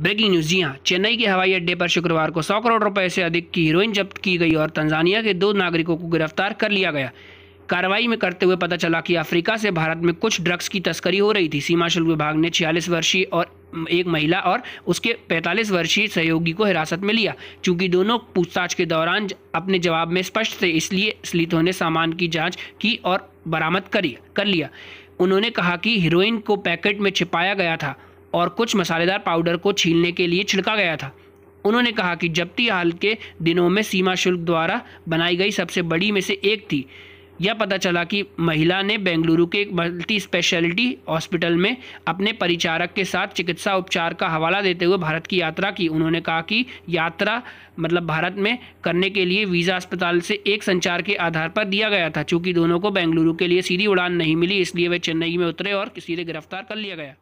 breaking news जी हाँ चेन्नई के हवाई अड्डे पर शुक्रवार को सौ करोड़ रुपए से अधिक की हीरोइन जब्त की गई और तंजानिया के दो नागरिकों को गिरफ्तार कर लिया गया कार्रवाई में करते हुए पता चला कि अफ्रीका से भारत में कुछ ड्रग्स की तस्करी हो रही थी सीमा शुल्क विभाग ने छियालीस वर्षीय और एक महिला और उसके 45 वर्षीय सहयोगी को हिरासत में लिया चूंकि दोनों पूछताछ के दौरान अपने जवाब में स्पष्ट थे इसलिए स्लिथों तो ने सामान की जाँच की और बरामद करी कर लिया उन्होंने कहा कि हीरोइन को पैकेट में छिपाया गया था और कुछ मसालेदार पाउडर को छीलने के लिए छिड़का गया था उन्होंने कहा कि जब्ती हाल के दिनों में सीमा शुल्क द्वारा बनाई गई सबसे बड़ी में से एक थी यह पता चला कि महिला ने बेंगलुरु के एक मल्टी स्पेशलिटी हॉस्पिटल में अपने परिचारक के साथ चिकित्सा उपचार का हवाला देते हुए भारत की यात्रा की उन्होंने कहा कि यात्रा मतलब भारत में करने के लिए वीज़ा अस्पताल से एक संचार के आधार पर दिया गया था चूँकि दोनों को बेंगलुरु के लिए सीधी उड़ान नहीं मिली इसलिए वे चेन्नई में उतरे और किसी ने गिरफ्तार कर लिया गया